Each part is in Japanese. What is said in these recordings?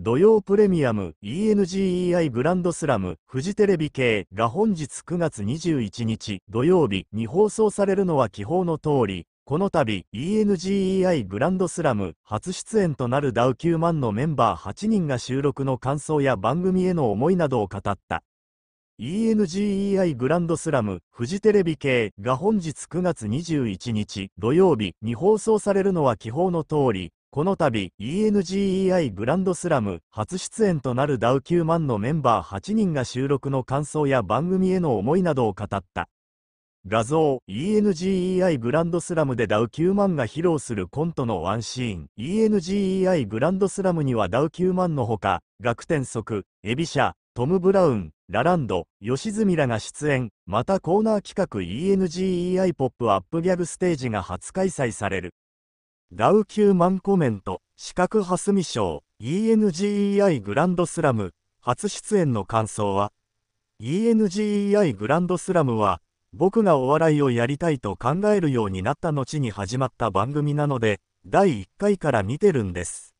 土曜プレミアム ENGEI グランドスラムフジテレビ系が本日9月21日土曜日に放送されるのは記法の通り、この度 ENGEI グランドスラム初出演となるダウ9万のメンバー8人が収録の感想や番組への思いなどを語った。ENGEI グランドスラムフジテレビ系が本日9月21日土曜日に放送されるのは記法の通り、この度 ENGEI グランドスラム初出演となるダウ9万のメンバー8人が収録の感想や番組への思いなどを語った画像 ENGEI グランドスラムでダウ9万が披露するコントのワンシーン ENGEI グランドスラムにはダウ9万のほか楽天即、エビシャトム・ブラウンラランド吉住らが出演またコーナー企画 ENGEI ポップアップギャグステージが初開催されるダウマンコメント、資格蓮見賞、ENGEI グランドスラム、初出演の感想は ?ENGEI グランドスラムは、僕がお笑いをやりたいと考えるようになった後に始まった番組なので、第1回から見てるんです。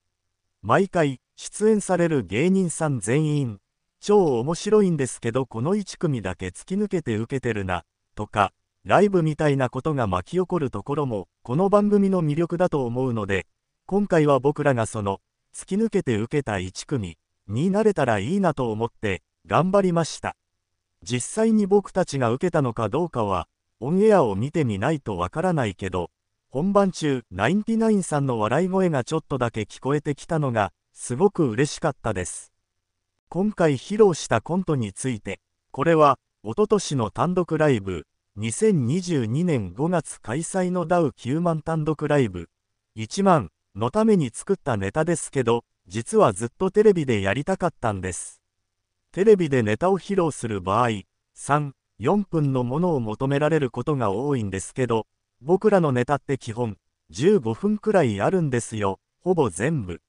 毎回、出演される芸人さん全員、超面白いんですけどこの1組だけ突き抜けて受けてるな、とか、ライブみたいなことが巻き起こるところも、この番組の魅力だと思うので、今回は僕らがその、突き抜けて受けた1組になれたらいいなと思って、頑張りました。実際に僕たちが受けたのかどうかは、オンエアを見てみないとわからないけど、本番中、ナインティナインさんの笑い声がちょっとだけ聞こえてきたのが、すごく嬉しかったです。今回披露したコントについて、これは、おととしの単独ライブ、2022年5月開催のダウ9万単独ライブ1万のために作ったネタですけど、実はずっとテレビでやりたかったんです。テレビでネタを披露する場合、3、4分のものを求められることが多いんですけど、僕らのネタって基本、15分くらいあるんですよ、ほぼ全部。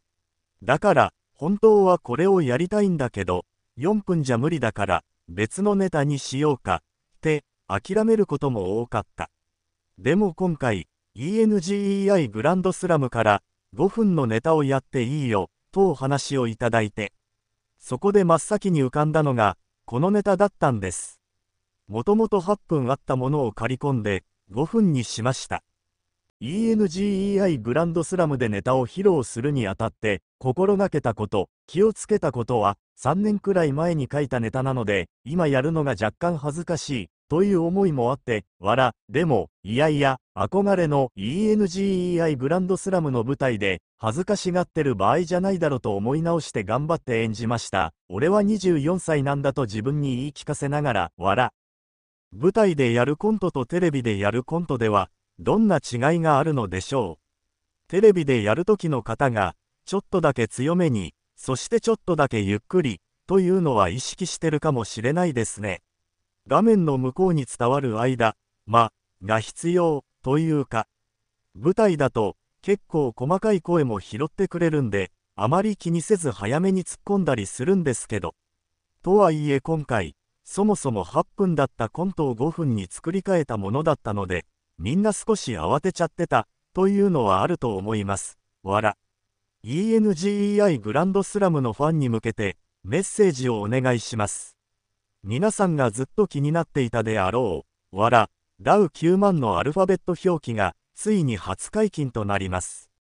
だから、本当はこれをやりたいんだけど、4分じゃ無理だから、別のネタにしようか、って諦めることも多かった。でも今回、ENGEI グランドスラムから5分のネタをやっていいよ、とお話をいただいて、そこで真っ先に浮かんだのが、このネタだったんです。もともと8分あったものを借り込んで、5分にしました。ENGEI グランドスラムでネタを披露するにあたって心がけたこと気をつけたことは3年くらい前に書いたネタなので今やるのが若干恥ずかしいという思いもあって、わら、でも、いやいや、憧れの ENGEI グランドスラムの舞台で、恥ずかしがってる場合じゃないだろうと思い直して頑張って演じました。俺は24歳なんだと自分に言い聞かせながら、わら。舞台でやるコントとテレビでやるコントでは、どんな違いがあるのでしょう。テレビでやる時の方が、ちょっとだけ強めに、そしてちょっとだけゆっくり、というのは意識してるかもしれないですね。画面の向こうに伝わる間、間が必要というか、舞台だと結構細かい声も拾ってくれるんで、あまり気にせず早めに突っ込んだりするんですけど。とはいえ今回、そもそも8分だったコントを5分に作り変えたものだったので、みんな少し慌てちゃってた、というのはあると思います。わら。ENGEI グランドスラムのファンに向けて、メッセージをお願いします。皆さんがずっと気になっていたであろう、わら、ダウ9万のアルファベット表記が、ついに初解禁となります。